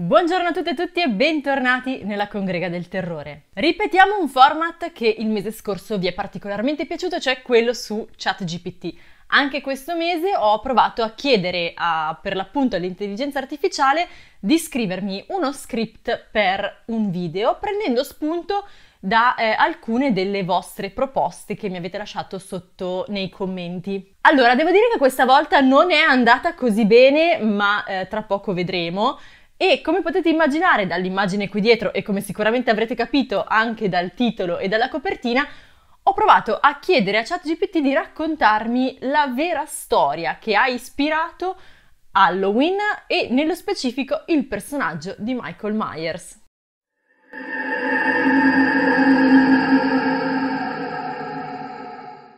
Buongiorno a tutte e tutti e bentornati nella Congrega del Terrore. Ripetiamo un format che il mese scorso vi è particolarmente piaciuto, cioè quello su ChatGPT. Anche questo mese ho provato a chiedere a, per l'appunto all'intelligenza artificiale di scrivermi uno script per un video prendendo spunto da eh, alcune delle vostre proposte che mi avete lasciato sotto nei commenti. Allora, devo dire che questa volta non è andata così bene, ma eh, tra poco vedremo. E come potete immaginare dall'immagine qui dietro e come sicuramente avrete capito anche dal titolo e dalla copertina, ho provato a chiedere a ChatGPT di raccontarmi la vera storia che ha ispirato Halloween e nello specifico il personaggio di Michael Myers.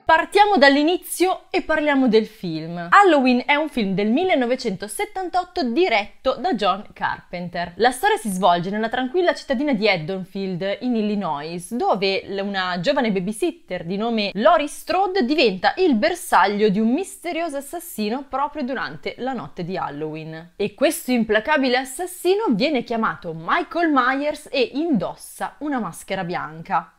Partiamo dall'inizio e parliamo del film. Halloween è un film del 1978 diretto da John Carpenter. La storia si svolge nella tranquilla cittadina di Eddonfield, in Illinois, dove una giovane babysitter di nome Lori Strode diventa il bersaglio di un misterioso assassino proprio durante la notte di Halloween. E questo implacabile assassino viene chiamato Michael Myers e indossa una maschera bianca.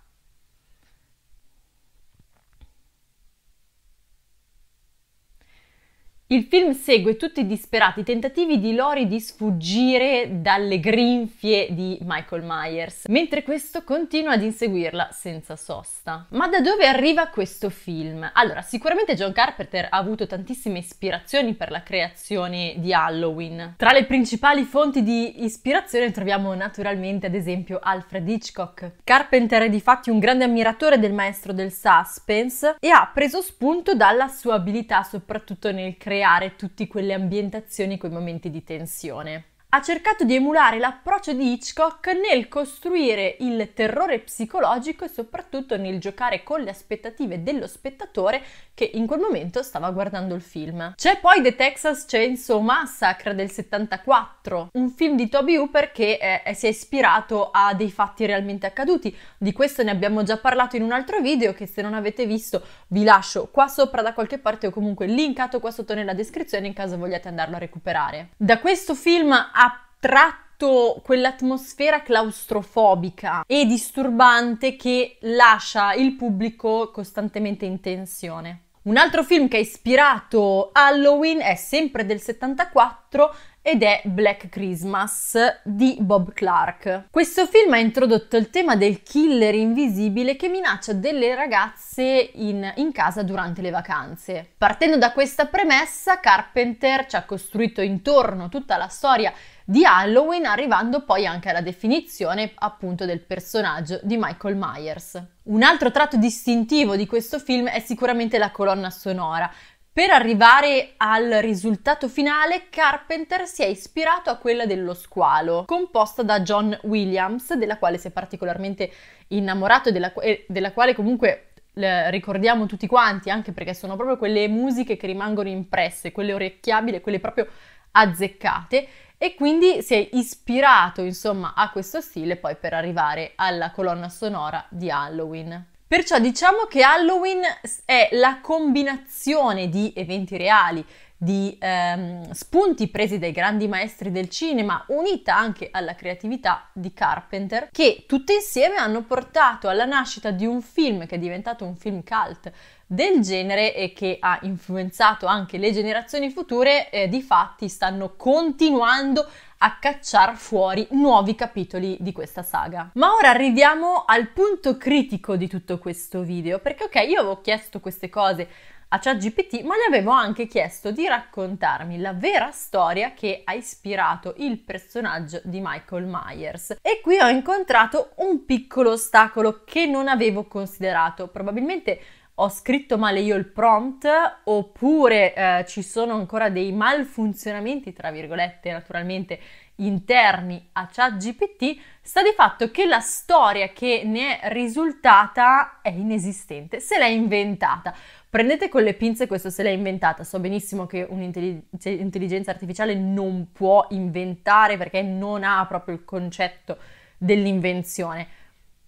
Il film segue tutti i disperati tentativi di Lori di sfuggire dalle grinfie di Michael Myers, mentre questo continua ad inseguirla senza sosta. Ma da dove arriva questo film? Allora, sicuramente John Carpenter ha avuto tantissime ispirazioni per la creazione di Halloween. Tra le principali fonti di ispirazione troviamo naturalmente ad esempio Alfred Hitchcock. Carpenter è difatti un grande ammiratore del maestro del suspense e ha preso spunto dalla sua abilità soprattutto nel creare creare tutte quelle ambientazioni, quei momenti di tensione ha cercato di emulare l'approccio di Hitchcock nel costruire il terrore psicologico e soprattutto nel giocare con le aspettative dello spettatore che in quel momento stava guardando il film. C'è poi The Texas Chainsaw Massacre del 74, un film di Toby Hooper che eh, si è ispirato a dei fatti realmente accaduti. Di questo ne abbiamo già parlato in un altro video che se non avete visto vi lascio qua sopra da qualche parte o comunque linkato qua sotto nella descrizione in caso vogliate andarlo a recuperare. Da questo film a tratto quell'atmosfera claustrofobica e disturbante che lascia il pubblico costantemente in tensione. Un altro film che ha ispirato Halloween è sempre del 74 ed è Black Christmas di Bob Clark. Questo film ha introdotto il tema del killer invisibile che minaccia delle ragazze in, in casa durante le vacanze. Partendo da questa premessa, Carpenter ci ha costruito intorno tutta la storia di Halloween, arrivando poi anche alla definizione appunto del personaggio di Michael Myers. Un altro tratto distintivo di questo film è sicuramente la colonna sonora, per arrivare al risultato finale, Carpenter si è ispirato a quella dello squalo, composta da John Williams, della quale si è particolarmente innamorato e della, e della quale comunque eh, ricordiamo tutti quanti, anche perché sono proprio quelle musiche che rimangono impresse, quelle orecchiabili, quelle proprio azzeccate e quindi si è ispirato insomma a questo stile poi per arrivare alla colonna sonora di Halloween. Perciò diciamo che Halloween è la combinazione di eventi reali, di ehm, spunti presi dai grandi maestri del cinema, unita anche alla creatività di Carpenter, che tutte insieme hanno portato alla nascita di un film che è diventato un film cult del genere e che ha influenzato anche le generazioni future, eh, di fatti stanno continuando a cacciar fuori nuovi capitoli di questa saga. Ma ora arriviamo al punto critico di tutto questo video, perché ok, io avevo chiesto queste cose a ChatGPT, ma le avevo anche chiesto di raccontarmi la vera storia che ha ispirato il personaggio di Michael Myers. E qui ho incontrato un piccolo ostacolo che non avevo considerato, probabilmente ho scritto male io il prompt oppure eh, ci sono ancora dei malfunzionamenti, tra virgolette, naturalmente interni a ChatGPT, sta di fatto che la storia che ne è risultata è inesistente, se l'è inventata. Prendete con le pinze questo se l'è inventata, so benissimo che un'intelligenza artificiale non può inventare perché non ha proprio il concetto dell'invenzione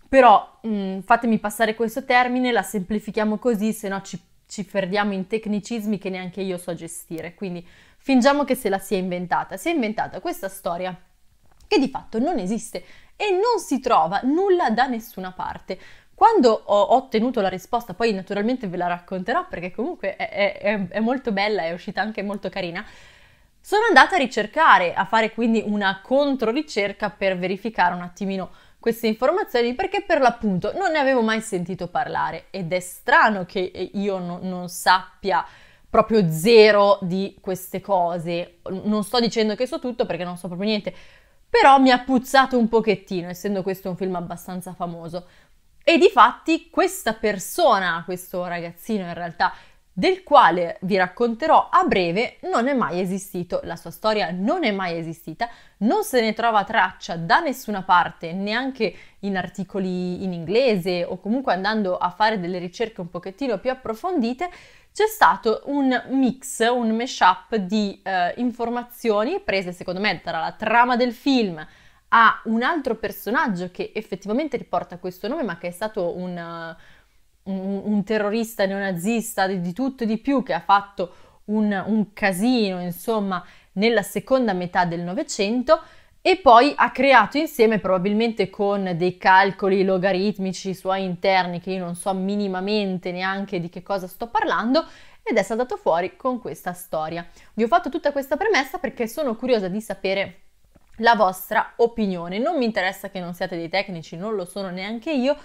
però mh, mm, fatemi passare questo termine, la semplifichiamo così, se no ci, ci perdiamo in tecnicismi che neanche io so gestire. Quindi fingiamo che se la sia inventata. Si è inventata questa storia che di fatto non esiste e non si trova nulla da nessuna parte. Quando ho ottenuto la risposta, poi naturalmente ve la racconterò perché comunque è, è, è molto bella, è uscita anche molto carina. Sono andata a ricercare, a fare quindi una controricerca per verificare un attimino queste informazioni perché per l'appunto non ne avevo mai sentito parlare ed è strano che eh, io no, non sappia proprio zero di queste cose. Non sto dicendo che so tutto perché non so proprio niente, però mi ha puzzato un pochettino, essendo questo un film abbastanza famoso. E di fatti questa persona, questo ragazzino in realtà, del quale vi racconterò a breve, non è mai esistito, la sua storia non è mai esistita, non se ne trova traccia da nessuna parte, neanche in articoli in inglese o comunque andando a fare delle ricerche un pochettino più approfondite, c'è stato un mix, un mashup di eh, informazioni prese secondo me dalla trama del film a un altro personaggio che effettivamente riporta questo nome ma che è stato un... Uh, un, un terrorista neonazista, di, di tutto e di più, che ha fatto un, un casino, insomma, nella seconda metà del Novecento e poi ha creato insieme, probabilmente con dei calcoli logaritmici suoi interni che io non so minimamente neanche di che cosa sto parlando, ed è saltato fuori con questa storia. Vi ho fatto tutta questa premessa perché sono curiosa di sapere la vostra opinione. Non mi interessa che non siate dei tecnici, non lo sono neanche io,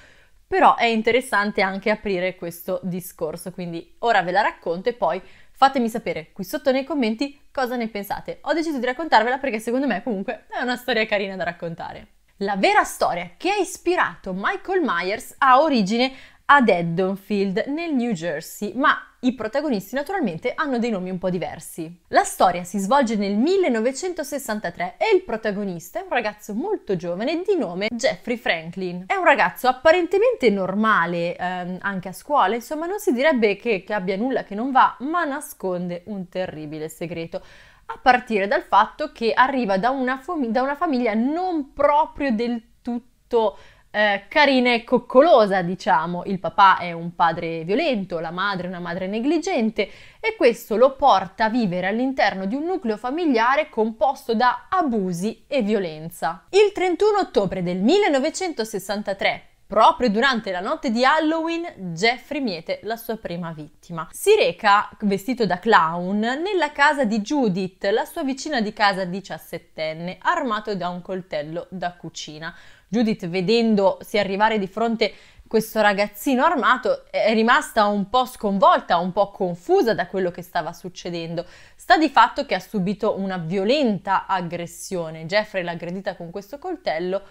però è interessante anche aprire questo discorso, quindi ora ve la racconto e poi fatemi sapere qui sotto nei commenti cosa ne pensate. Ho deciso di raccontarvela perché secondo me comunque è una storia carina da raccontare. La vera storia che ha ispirato Michael Myers ha origine ad Eddonfield, nel New Jersey, ma i protagonisti naturalmente hanno dei nomi un po' diversi. La storia si svolge nel 1963 e il protagonista è un ragazzo molto giovane di nome Jeffrey Franklin. È un ragazzo apparentemente normale ehm, anche a scuola, insomma non si direbbe che, che abbia nulla che non va, ma nasconde un terribile segreto a partire dal fatto che arriva da una, fam- da una famiglia non proprio del tutto eh, carina e coccolosa, diciamo. Il papà è un padre violento, la madre è una madre negligente e questo lo porta a vivere all'interno di un nucleo familiare composto da abusi e violenza. Il 31 ottobre del 1963 proprio durante la notte di Halloween, Jeffrey miete la sua prima vittima. Si reca, vestito da clown, nella casa di Judith, la sua vicina di casa diciassettenne, armato da un coltello da cucina. Judith, vedendosi arrivare di fronte questo ragazzino armato è rimasta un po' sconvolta, un po' confusa da quello che stava succedendo. Sta di fatto che ha subito una violenta aggressione. Jeffrey l'ha aggredita con questo coltello,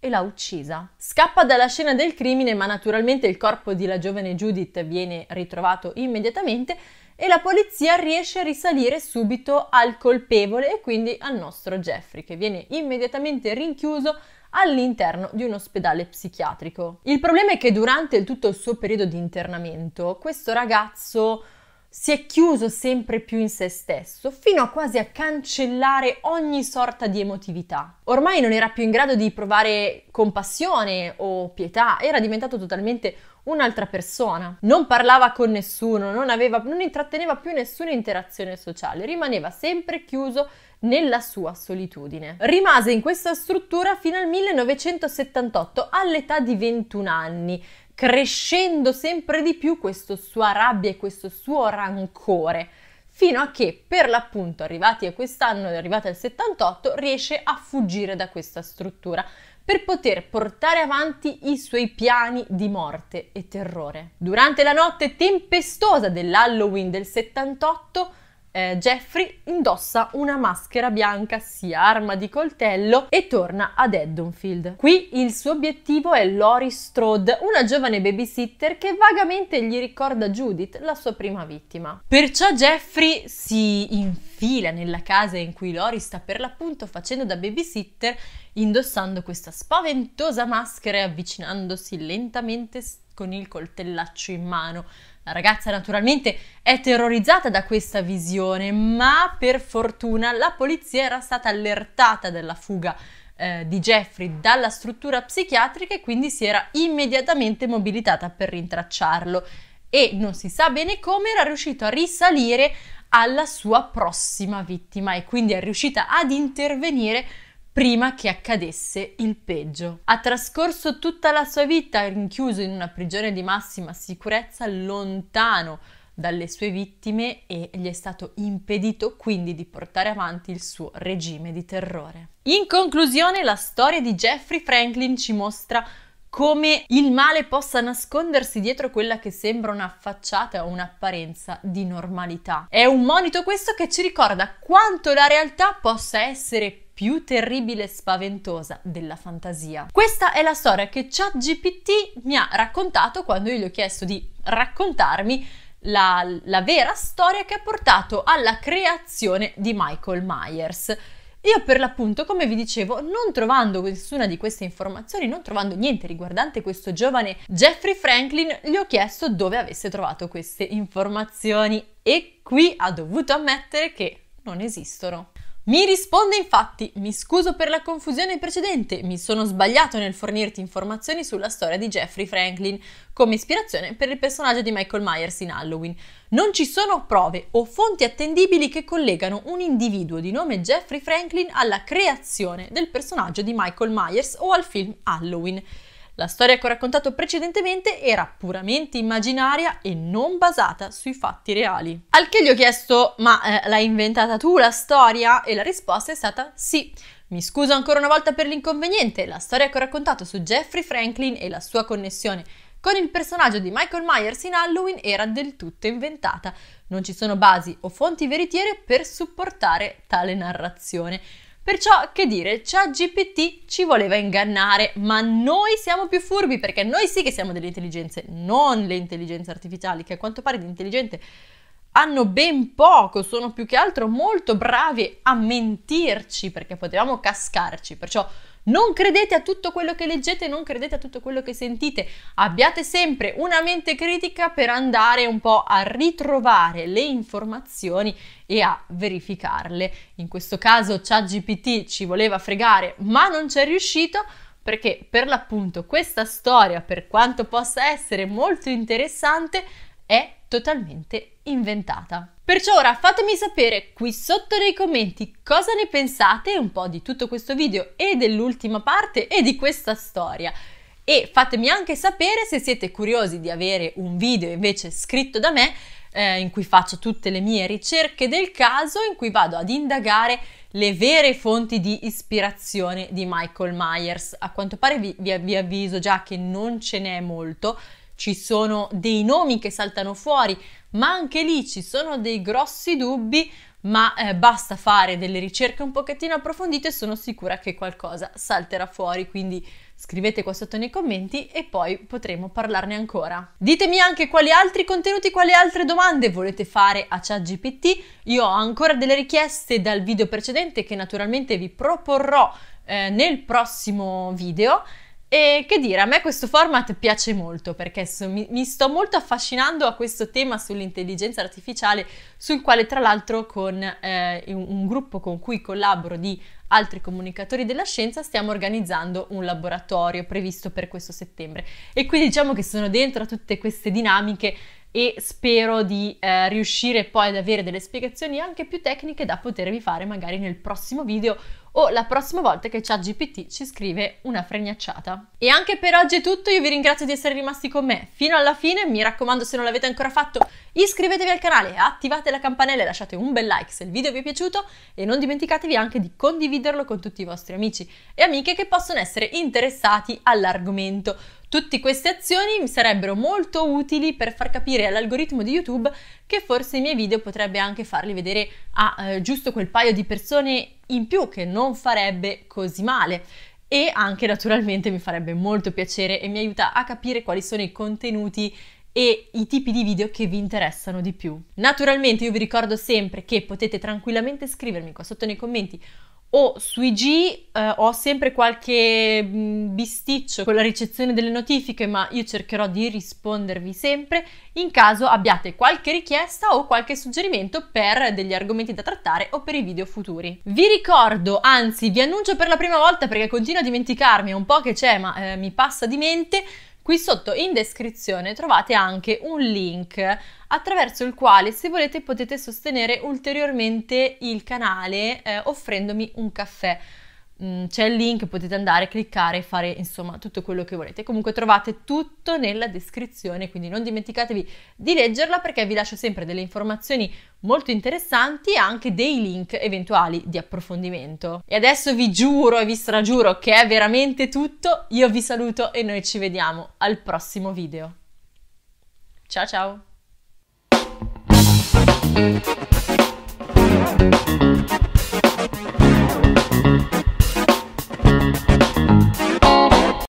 e l'ha uccisa. Scappa dalla scena del crimine, ma naturalmente il corpo della giovane Judith viene ritrovato immediatamente e la polizia riesce a risalire subito al colpevole e quindi al nostro Jeffrey, che viene immediatamente rinchiuso all'interno di un ospedale psichiatrico. Il problema è che durante tutto il suo periodo di internamento questo ragazzo si è chiuso sempre più in se stesso, fino a quasi a cancellare ogni sorta di emotività. Ormai non era più in grado di provare compassione o pietà, era diventato totalmente un'altra persona. Non parlava con nessuno, non, aveva, non intratteneva più nessuna interazione sociale, rimaneva sempre chiuso nella sua solitudine. Rimase in questa struttura fino al 1978, all'età di 21 anni, crescendo sempre di più questa sua rabbia e questo suo rancore, fino a che per l'appunto arrivati a quest'anno, arrivati al 78, riesce a fuggire da questa struttura per poter portare avanti i suoi piani di morte e terrore. Durante la notte tempestosa dell'Halloween del 78, eh, Jeffrey indossa una maschera bianca, si arma di coltello e torna ad Eddonfield. Qui il suo obiettivo è Lori Strode, una giovane babysitter che vagamente gli ricorda Judith, la sua prima vittima. Perciò Jeffrey si infila nella casa in cui Lori sta per l'appunto facendo da babysitter, indossando questa spaventosa maschera e avvicinandosi lentamente con il coltellaccio in mano la ragazza naturalmente è terrorizzata da questa visione, ma per fortuna la polizia era stata allertata della fuga eh, di Jeffrey dalla struttura psichiatrica e quindi si era immediatamente mobilitata per rintracciarlo e non si sa bene come era riuscito a risalire alla sua prossima vittima e quindi è riuscita ad intervenire prima che accadesse il peggio. Ha trascorso tutta la sua vita rinchiuso in una prigione di massima sicurezza, lontano dalle sue vittime e gli è stato impedito quindi di portare avanti il suo regime di terrore. In conclusione, la storia di Jeffrey Franklin ci mostra come il male possa nascondersi dietro quella che sembra una facciata o un'apparenza di normalità. È un monito questo che ci ricorda quanto la realtà possa essere più terribile e spaventosa della fantasia. Questa è la storia che ChatGPT mi ha raccontato quando io gli ho chiesto di raccontarmi la, la vera storia che ha portato alla creazione di Michael Myers. Io per l'appunto, come vi dicevo, non trovando nessuna di queste informazioni, non trovando niente riguardante questo giovane Jeffrey Franklin, gli ho chiesto dove avesse trovato queste informazioni e qui ha dovuto ammettere che non esistono. Mi risponde infatti, mi scuso per la confusione precedente, mi sono sbagliato nel fornirti informazioni sulla storia di Jeffrey Franklin come ispirazione per il personaggio di Michael Myers in Halloween. Non ci sono prove o fonti attendibili che collegano un individuo di nome Jeffrey Franklin alla creazione del personaggio di Michael Myers o al film Halloween. La storia che ho raccontato precedentemente era puramente immaginaria e non basata sui fatti reali. Al che gli ho chiesto: Ma eh, l'hai inventata tu la storia? E la risposta è stata sì. Mi scuso ancora una volta per l'inconveniente, la storia che ho raccontato su Jeffrey Franklin e la sua connessione con il personaggio di Michael Myers in Halloween era del tutto inventata. Non ci sono basi o fonti veritiere per supportare tale narrazione. Perciò, che dire, ChatGPT ci voleva ingannare, ma noi siamo più furbi perché noi sì che siamo delle intelligenze, non le intelligenze artificiali, che a quanto pare di intelligente hanno ben poco, sono più che altro molto bravi a mentirci perché potevamo cascarci. Perciò non credete a tutto quello che leggete, non credete a tutto quello che sentite. Abbiate sempre una mente critica per andare un po' a ritrovare le informazioni e a verificarle. In questo caso ChatGPT ci voleva fregare, ma non ci è riuscito perché per l'appunto questa storia, per quanto possa essere molto interessante, è totalmente inventata. Perciò ora fatemi sapere qui sotto nei commenti cosa ne pensate un po' di tutto questo video e dell'ultima parte e di questa storia. E fatemi anche sapere se siete curiosi di avere un video invece scritto da me eh, in cui faccio tutte le mie ricerche del caso, in cui vado ad indagare le vere fonti di ispirazione di Michael Myers. A quanto pare vi, vi, vi avviso già che non ce n'è molto, ci sono dei nomi che saltano fuori, ma anche lì ci sono dei grossi dubbi, ma eh, basta fare delle ricerche un pochettino approfondite e sono sicura che qualcosa salterà fuori, quindi scrivete qua sotto nei commenti e poi potremo parlarne ancora. Ditemi anche quali altri contenuti, quali altre domande volete fare a ChatGPT. Io ho ancora delle richieste dal video precedente che naturalmente vi proporrò eh, nel prossimo video. E che dire, a me questo format piace molto perché so, mi, mi, sto molto affascinando a questo tema sull'intelligenza artificiale, sul quale tra l'altro con eh, un, un, gruppo con cui collaboro di altri comunicatori della scienza stiamo organizzando un laboratorio previsto per questo settembre. E qui diciamo che sono dentro a tutte queste dinamiche e spero di eh, riuscire poi ad avere delle spiegazioni anche più tecniche da potervi fare magari nel prossimo video o la prossima volta che ChatGPT ci scrive una fregnacciata. E anche per oggi è tutto, io vi ringrazio di essere rimasti con me fino alla fine, mi raccomando se non l'avete ancora fatto iscrivetevi al canale, attivate la campanella e lasciate un bel like se il video vi è piaciuto e non dimenticatevi anche di condividerlo con tutti i vostri amici e amiche che possono essere interessati all'argomento. Tutte queste azioni mi sarebbero molto utili per far capire all'algoritmo di YouTube che forse i miei video potrebbe anche farli vedere a eh, giusto quel paio di persone in più che non farebbe così male e anche naturalmente mi farebbe molto piacere e mi aiuta a capire quali sono i contenuti e i tipi di video che vi interessano di più. Naturalmente io vi ricordo sempre che potete tranquillamente scrivermi qua sotto nei commenti o sui G eh, ho sempre qualche bisticcio con la ricezione delle notifiche, ma io cercherò di rispondervi sempre in caso abbiate qualche richiesta o qualche suggerimento per degli argomenti da trattare o per i video futuri. Vi ricordo, anzi vi annuncio per la prima volta perché continuo a dimenticarmi, è un po' che c'è ma eh, mi passa di mente, Qui sotto in descrizione trovate anche un link attraverso il quale se volete potete sostenere ulteriormente il canale eh, offrendomi un caffè. Mm, c'è il link, potete andare, cliccare fare insomma tutto quello che volete. Comunque trovate tutto nella descrizione, quindi non dimenticatevi di leggerla perché vi lascio sempre delle informazioni molto interessanti e anche dei link eventuali di approfondimento. E adesso vi giuro e vi stragiuro che è veramente tutto, io vi saluto e noi ci vediamo al prossimo video. Ciao ciao!